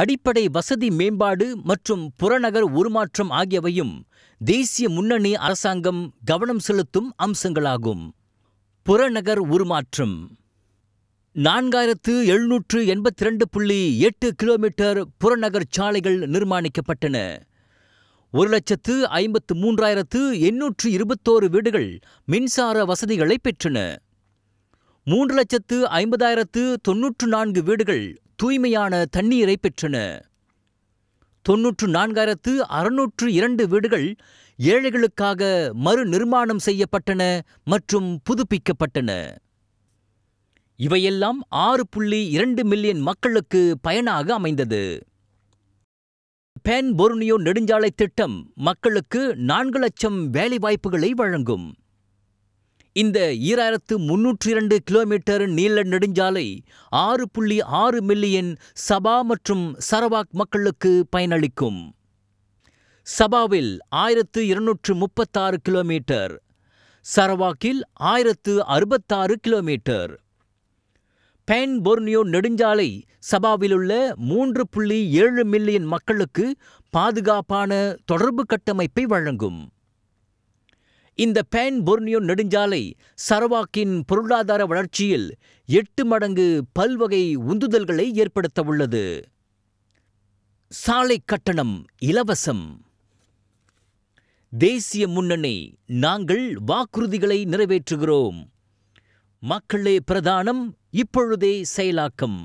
அடிப்படை வசதி மேம்பாடு மற்றும் புறநகர் உருமாற்றம் ஆகியவையும் தேசிய முன்னணி அரசாங்கம் கவனம் செலுத்தும் அம்சங்களாகும் புறநகர் உருமாற்றம் நான்காயிரத்து எழுநூற்று எண்பத்தி ரெண்டு புள்ளி எட்டு கிலோமீட்டர் புறநகர் சாலைகள் நிர்மாணிக்கப்பட்டன ஒரு லட்சத்து ஐம்பத்து மூன்றாயிரத்து எண்ணூற்று இருபத்தோரு வீடுகள் மின்சார வசதிகளை பெற்றன மூன்று லட்சத்து ஐம்பதாயிரத்து தொன்னூற்று நான்கு வீடுகள் தூய்மையான தண்ணீரை பெற்றன தொன்னூற்று நான்காயிரத்து அறுநூற்று இரண்டு வீடுகள் ஏழைகளுக்காக மறு நிர்மாணம் செய்யப்பட்டன மற்றும் புதுப்பிக்கப்பட்டன இவையெல்லாம் ஆறு புள்ளி இரண்டு மில்லியன் மக்களுக்கு பயனாக அமைந்தது பேன் பொர்னியோ நெடுஞ்சாலை திட்டம் மக்களுக்கு நான்கு லட்சம் வேலைவாய்ப்புகளை வழங்கும் இந்த ஈராயிரத்து முன்னூற்றி இரண்டு கிலோமீட்டர் நீள நெடுஞ்சாலை ஆறு புள்ளி ஆறு மில்லியன் சபா மற்றும் சரவாக் மக்களுக்கு பயனளிக்கும் சபாவில் ஆயிரத்து இருநூற்று முப்பத்தாறு கிலோமீட்டர் சரவாக்கில் ஆயிரத்து அறுபத்தாறு கிலோமீட்டர் பென் போர்னியோ நெடுஞ்சாலை சபாவிலுள்ள மூன்று புள்ளி ஏழு மில்லியன் மக்களுக்கு பாதுகாப்பான தொடர்பு கட்டமைப்பை வழங்கும் இந்த பேன் பொர்னியோ நெடுஞ்சாலை சரவாக்கின் பொருளாதார வளர்ச்சியில் எட்டு மடங்கு பல்வகை உந்துதல்களை ஏற்படுத்த உள்ளது சாலை கட்டணம் இலவசம் தேசிய முன்னணி நாங்கள் வாக்குறுதிகளை நிறைவேற்றுகிறோம் மக்களே பிரதானம் இப்பொழுதே செயலாக்கம்